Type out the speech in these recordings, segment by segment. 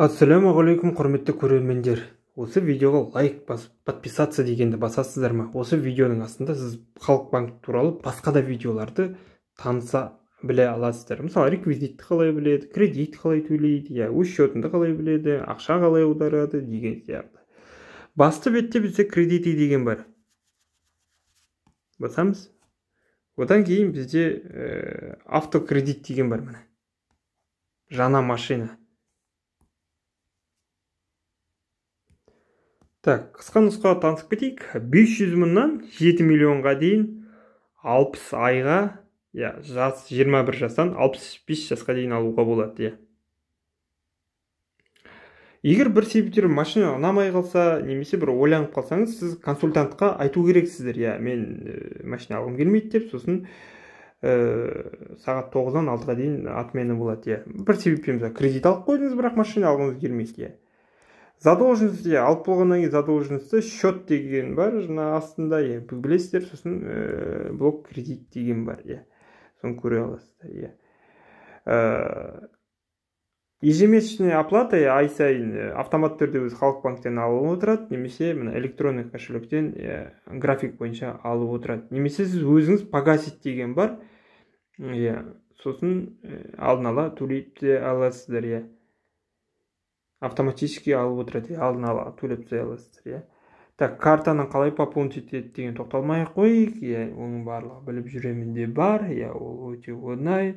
ассаламу алейкум құрметті көрермендер осы видеоға лайк басып подписаться дегенді басасыздар ма осы видеоның астында сіз халық банк туралы басқа да видеоларды таныса біле аласыздар мысалы реквизитті қалай біледі кредит қалай төлейді иә өз қалай біледі ақша қалай аударады деген сияқты басты бетте бізде кредиты деген бар басамыз одан кейін бізде э, автокредит деген бар міне жаңа машина так қысқа нұсқа танысып кетейік 500 мыңнан 7 миллионға дейін 60 айға иә жас 21 жастан 65 жасқа дейін алуға болады иә егер бір себептер машина ұнамай қалса немесе бір ойланып қалсаңыз сіз консультантқа айту керексіздер иә мен э, машина алғым келмейді деп сосын ә, сағат тоғыздан алтыға дейін отмена болады иә бір себеппен кредит алып қойдыңыз бірақ машина алғыңыз келмейді иә иә алып болғаннан кейін задолженностьты счет деген бар жаңа астында иә білесіздер сосын ә, блок кредит деген бар иә соны көре аласыздар иә ә, э, ежемесячный оплата иә, ай сайын э, автоматты түрде өзі халық банктен алып отырады немесе мына электронный кошелектен ә, график бойынша алып отырады немесе сіз өзіңіз погасить деген бар иә сосын алдын ала төлеп те аласыздар иә автоматически алып отырады алдын ала төлеп тастай аласыздар иә так картаны қалай пополнить етеді деген тоқталмай ақ қояйық иә оның барлығы біліп жүремін де бар иә ол өте оңай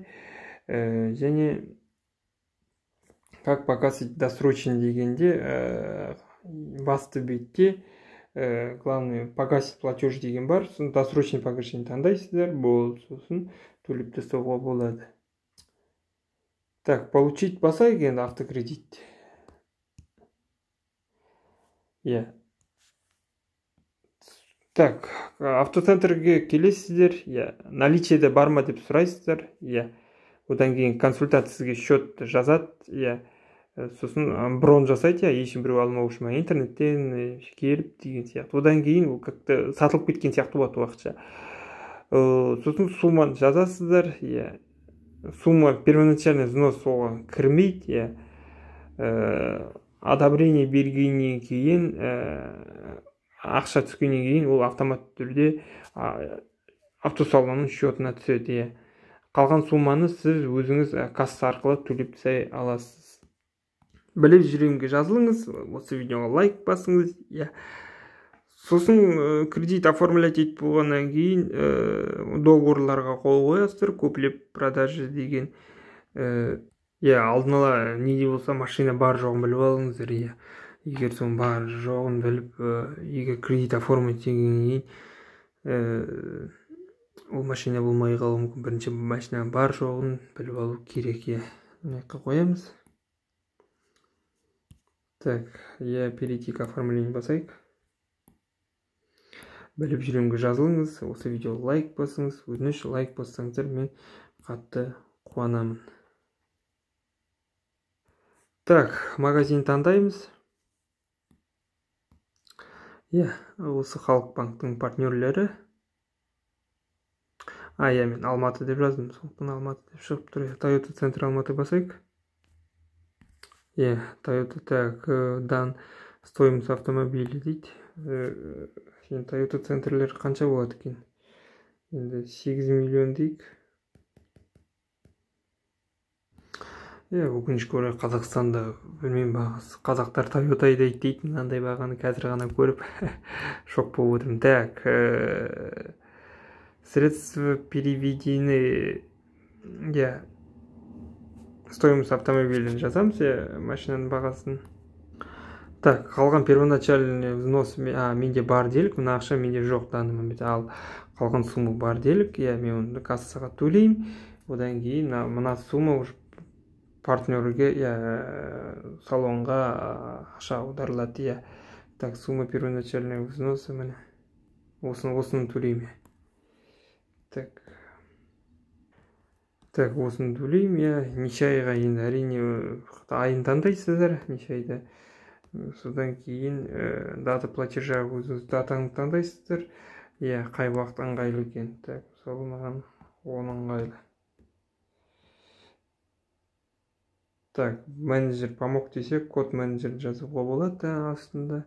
ә, және как погасить досрочно дегенде ә, басты бетте ә, э, главный погасить платеж деген бар сосын досрочный погашение таңдайсыздар болды сосын төлеп тастауға болады так получить болса енді автокредит иә так автоцентрге келесіздер иә наличиеде бар ма деп сұрайсыздар иә одан кейін консультант сізге счет жазады иә э, сосын брон жасайды иә біреу алмау үшін интернеттен э, келіп деген сияқты одан кейін ол как то сатылып кеткен сияқты болады уақытша э, сосын сумманы жазасыздар иә сумма первоначальный взнос оған кірмейді иә одобрение бергеннен кейін э, ақша түскеннен кейін ол автоматты түрде автосалонның счетына түседі иә қалған сумманы сіз өзіңіз э, касса арқылы төлеп тастай аласыз біліп жүремге жазылыңыз осы видеоға лайк басыңыз иә сосын э, кредит оформлять етіп болғаннан кейін ә, договорларға қол қоясыздар көплеп продажи деген иә алдын ала неде болса машина бар жоғын біліп алыңыздар иә егер соның бар жоғын біліп егер кредит оформить еткеннен кейін ол машина болмай қалуы мүмкін бірінші машина бар жоғын біліп алу керек иә мына жаққа қоямыз так я перейти к оформлению басайық біліп жүремінге жазылыңыз осы видео лайк басыңыз өтініш лайк бассаңыздар мен қатты қуанамын так магазин таңдаймыз иә осы халық банктің партнерлері а иә мен алматы деп жаздым сондықтан алматы деп шығып тұр тойота центр алматы басайық иә тойота так э, дан стоимость автомобиля дейді э, э, енді тойота центрлер қанша болады екен енді сегіз миллион дейік иә өкінішке орай қазақстанда білмеймін бағасы қазақтар тойота айдайды дейді мынандай бағаны қазір ғана көріп шок болып отырмын так э, средства переведены иә стоимость автомобиля жазамыз иә машинаның бағасын так қалған первоначальный взнос а менде бар делік мына ақша менде жоқ данный момент ал қалған сумма бар делік иә мен оны кассаға төлеймін одан кейін мына сумма уже партнерге иә салонға ақша аударылады иә так сумма первоначального взноса міне осыны осыны төлеймін иә. так так осыны төлеймін иә неше айға енді әрине айын таңдайсыздар неше айда содан кейін ә, дата платежа өзіңіз датаңды таңдайсыздар иә қай уақыт ыңғайлы екен так мысалы маған он ыңғайлы так менеджер помог десек код менеджерді жазуға болады астында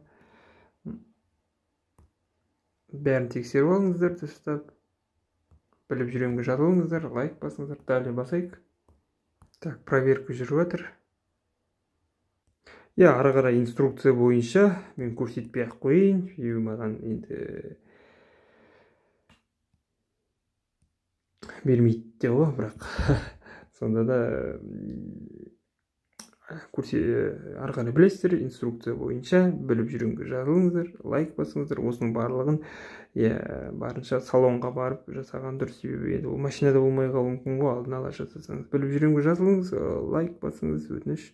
бәрін тексеріп алыңыздар тастап біліп жүремге жазылыңыздар лайк басыңыздар далее басайық так проверка жүріп жатыр иә ары қарай инструкция бойынша мен көрсетпей ақ қояйын себебі маған енді бермейді де ғой бірақ сонда да көрсе э, ары қарай білесіздер инструкция бойынша біліп жүргенге жазылыңыздар лайк басыңыздар осының барлығын иә барынша салонға барып жасаған дұрыс себебі енді ол машинада болмай қалуы мүмкін ғой алдын ала жасасаңыз біліп жүргенге жазылыңыз лайк басыңыз өтініш